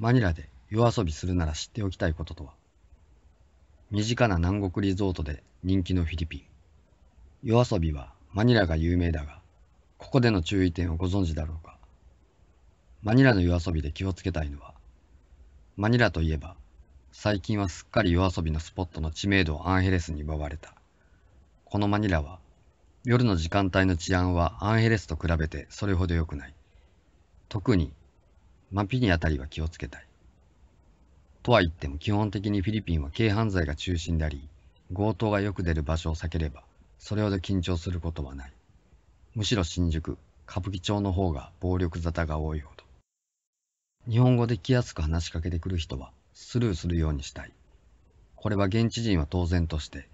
マニラで夜遊びするなら知っておきたいこととは身近な南国リゾートで人気のフィリピン。夜遊びはマニラが有名だが、ここでの注意点をご存知だろうか。マニラの夜遊びで気をつけたいのは、マニラといえば、最近はすっかり夜遊びのスポットの知名度をアンヘレスに奪われた。このマニラは、夜の時間帯の治安はアンヘレスと比べてそれほど良くない。特にマピニあたりは気をつけたい。とは言っても基本的にフィリピンは軽犯罪が中心であり、強盗がよく出る場所を避ければ、それほど緊張することはない。むしろ新宿、歌舞伎町の方が暴力沙汰が多いほど。日本語で来やすく話しかけてくる人はスルーするようにしたい。これは現地人は当然として、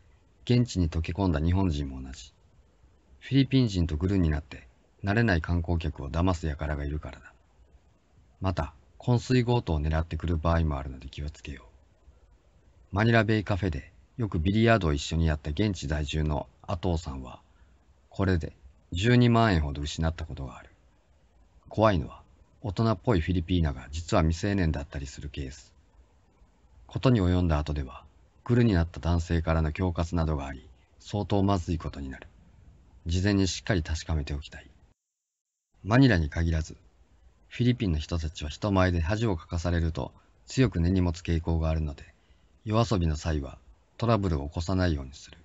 現地に溶け込んだ日本人も同じ。フィリピン人とグルになって、慣れない観光客を騙す輩がいるからだ。また、昏睡強盗を狙ってくる場合もあるので気をつけよう。マニラベイカフェでよくビリヤードを一緒にやった現地在住の阿藤さんは、これで12万円ほど失ったことがある。怖いのは、大人っぽいフィリピーナが実は未成年だったりするケース。ことに及んだ後では、グルになった男性からの恐喝などがあり、相当まずいことになる。事前にしっかり確かめておきたい。マニラに限らず、フィリピンの人たちは人前で恥をかかされると強く根に持つ傾向があるので、夜遊びの際はトラブルを起こさないようにする。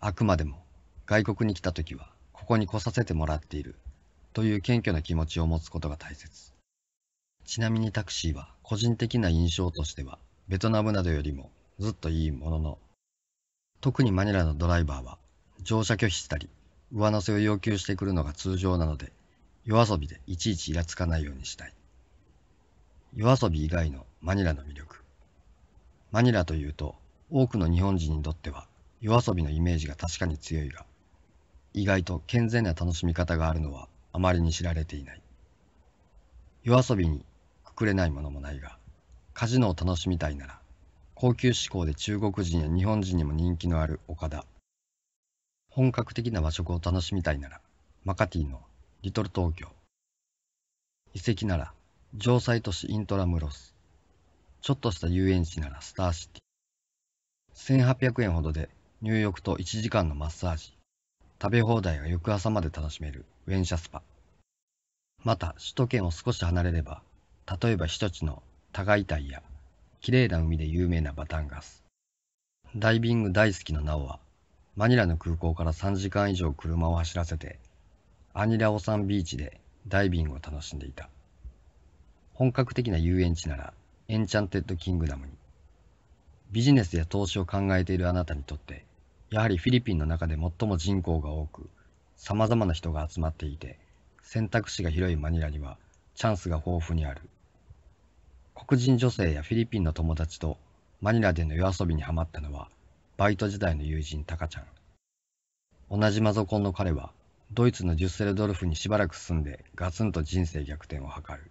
あくまでも外国に来た時はここに来させてもらっているという謙虚な気持ちを持つことが大切。ちなみにタクシーは個人的な印象としてはベトナムなどよりもずっといいものの、特にマニラのドライバーは乗車拒否したり上乗せを要求してくるのが通常なので、夜遊びでいちいちイラつかないようにしたい。夜遊び以外のマニラの魅力。マニラというと、多くの日本人にとっては夜遊びのイメージが確かに強いが、意外と健全な楽しみ方があるのはあまりに知られていない。夜遊びにくくれないものもないが、カジノを楽しみたいなら、高級志向で中国人や日本人にも人気のある岡田。本格的な和食を楽しみたいなら、マカティのリトル東京。遺跡なら、城塞都市イントラムロス。ちょっとした遊園地ならスターシティ。1800円ほどで入浴と1時間のマッサージ。食べ放題が翌朝まで楽しめるウェンシャスパ。また、首都圏を少し離れれば、例えば避暑地の高井台や、綺麗な海で有名なバタンガス。ダイビング大好きのナオは、マニラの空港から3時間以上車を走らせてアニラオサンビーチでダイビングを楽しんでいた。本格的な遊園地ならエンチャンテッドキングダムに。ビジネスや投資を考えているあなたにとって、やはりフィリピンの中で最も人口が多く、様々な人が集まっていて、選択肢が広いマニラにはチャンスが豊富にある。黒人女性やフィリピンの友達とマニラでの夜遊びにハマったのは、バイト時代の友人タカちゃん。同じマゾコンの彼は、ドイツのデュッセルドルフにしばらく住んでガツンと人生逆転を図る